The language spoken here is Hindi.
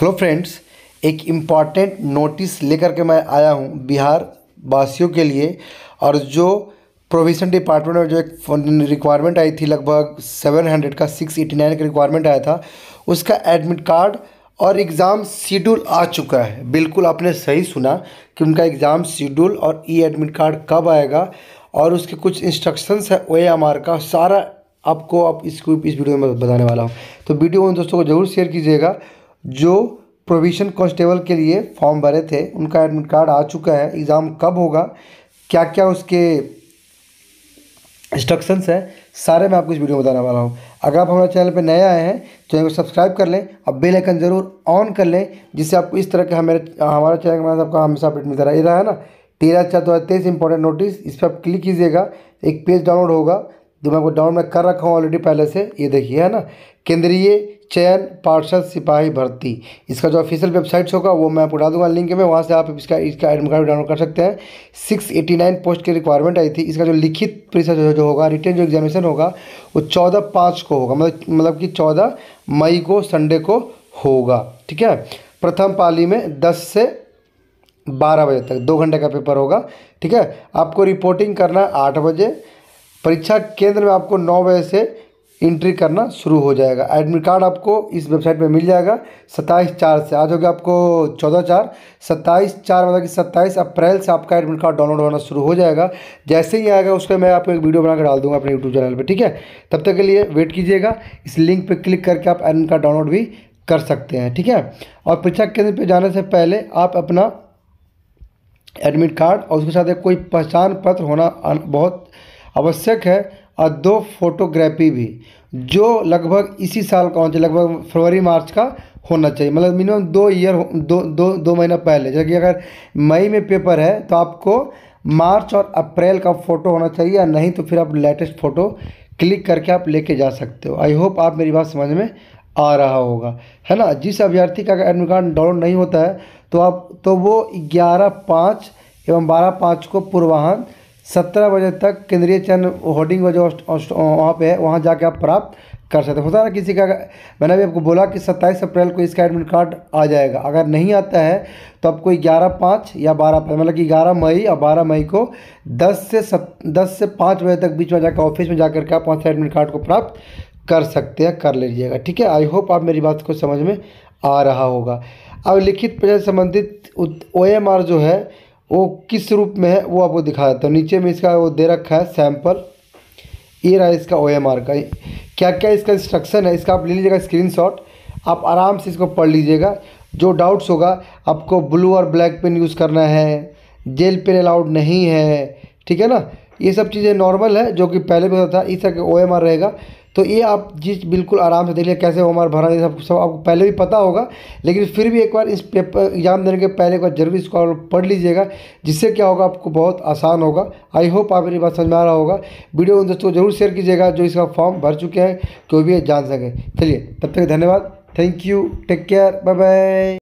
हेलो फ्रेंड्स एक इम्पॉर्टेंट नोटिस लेकर के मैं आया हूँ बिहार वासियों के लिए और जो प्रोविजन डिपार्टमेंट में जो एक रिक्वायरमेंट आई थी लगभग सेवन हंड्रेड का सिक्स एटी नाइन का रिक्वायरमेंट आया था उसका एडमिट कार्ड और एग्ज़ाम शेड्यूल आ चुका है बिल्कुल आपने सही सुना कि उनका एग्ज़ाम शेड्यूल और ई एडमिट कार्ड कब आएगा और उसके कुछ इंस्ट्रक्शंस है ओ एम आर का सारा आपको आप इसको इस वीडियो में बताने वाला हूँ तो वीडियो उन दोस्तों को ज़रूर शेयर कीजिएगा जो प्रोविशन कॉन्स्टेबल के लिए फॉर्म भरे थे उनका एडमिट कार्ड आ चुका है एग्ज़ाम कब होगा क्या क्या उसके इंस्ट्रक्शंस है सारे मैं आपको इस वीडियो में बताने वाला हूँ अगर आप हमारे चैनल पर नए आए हैं तो इनको सब्सक्राइब कर लें और बेल आइकन ज़रूर ऑन कर लें जिससे आपको इस तरह का हमारे हमारे चैनल का आपका हमेशा अपडेट मिलता रहा रहा है ना तेरह चार दो हज़ार तेईस इंपॉर्टेंट नोटिस इस पर आप क्लिक कीजिएगा एक पेज डाउनलोड होगा जो मैं आपको डाउनलोड कर रखा हूँ ऑलरेडी पहले से ये देखिए है ना केंद्रीय चयन पार्षद सिपाही भर्ती इसका जो ऑफिशियल वेबसाइट्स होगा वो मैं आपको डाल दूंगा लिंक में वहाँ से आप इसका इसका एडमिट कार्ड डाउनलोड कर सकते हैं सिक्स एटी नाइन पोस्ट की रिक्वायरमेंट आई थी इसका जो लिखित परीक्षा जो, जो होगा रिटर्न जो एग्जामिनेशन होगा वो चौदह पाँच को होगा मतलब मतलब कि चौदह मई को संडे को होगा ठीक है प्रथम पाली में दस से बारह बजे तक दो घंटे का पेपर होगा ठीक है आपको रिपोर्टिंग करना आठ बजे परीक्षा केंद्र में आपको नौ बजे से इंट्री करना शुरू हो जाएगा एडमिट कार्ड आपको इस वेबसाइट पे मिल जाएगा सत्ताईस चार से आज हो गया आपको चौदह चार सत्ताईस चार मतलब कि सत्ताईस अप्रैल से आपका एडमिट कार्ड डाउनलोड होना शुरू हो जाएगा जैसे ही आएगा उसका मैं आपको एक वीडियो बनाकर डाल दूंगा अपने यूट्यूब चैनल पर ठीक है तब तक के लिए वेट कीजिएगा इस लिंक पर क्लिक करके आप एडमिट कार्ड डाउनलोड भी कर सकते हैं ठीक है और परीक्षा केंद्र पर जाने से पहले आप अपना एडमिट कार्ड और उसके साथ कोई पहचान पत्र होना बहुत आवश्यक है और दो फोटोग्राफी भी जो लगभग इसी साल का होना चाहिए लगभग फरवरी मार्च का होना चाहिए मतलब मिनिमम दो ईयर दो दो दो महीना पहले जबकि अगर मई में पेपर है तो आपको मार्च और अप्रैल का फ़ोटो होना चाहिए या नहीं तो फिर आप लेटेस्ट फ़ोटो क्लिक करके आप लेके जा सकते हो आई होप आप मेरी बात समझ में आ रहा होगा है ना जिस अभ्यर्थी का अगर एडमिट कार्ड डाउनलोड नहीं होता है तो आप तो वो ग्यारह पाँच एवं बारह पाँच को पूर्वाहन सत्रह बजे तक केंद्रीय चयन होर्डिंग वो जो वहाँ पर है वहाँ जाके आप प्राप्त कर सकते हो सारा ना किसी का मैंने अभी आपको बोला कि सत्ताईस अप्रैल को इसका एडमिट कार्ड आ जाएगा अगर नहीं आता है तो आपको ग्यारह पाँच या बारह पाँच मतलब कि ग्यारह मई या बारह मई को दस से सत दस से पाँच बजे तक बीच में जाकर ऑफिस में जाकर के आप वहाँ से एडमिट कार्ड को प्राप्त कर सकते हैं कर लीजिएगा ठीक है आई होप आप मेरी बात को समझ में आ रहा होगा अब लिखित प्रजा संबंधित ओ जो है वो किस रूप में है वो आपको दिखा देता हूँ नीचे में इसका वो दे रखा है सैम्पल ये रहा इसका ओ का क्या क्या इसका इंस्ट्रक्शन है इसका आप ले लीजिएगा स्क्रीन आप आराम से इसको पढ़ लीजिएगा जो डाउट्स होगा आपको ब्लू और ब्लैक पेन यूज़ करना है जेल पेन अलाउड नहीं है ठीक है ना ये सब चीज़ें नॉर्मल है जो कि पहले भी होता था इस तरह ओ एम आर रहेगा तो ये आप जिस बिल्कुल आराम से देख लिया कैसे ओ एम आर भरा ये सब सब आपको पहले भी पता होगा लेकिन फिर भी एक बार इस पेपर एग्ज़ाम देने के पहले एक बार जरूरी इसको पढ़ लीजिएगा जिससे क्या होगा आपको बहुत आसान होगा आई होप आप मेरी बात समझ में आ रहा होगा वीडियो उन दोस्तों को जरूर शेयर कीजिएगा जो इसका फॉर्म भर चुके हैं कोई भी जान सकें चलिए तब तक धन्यवाद thank you take care bye bye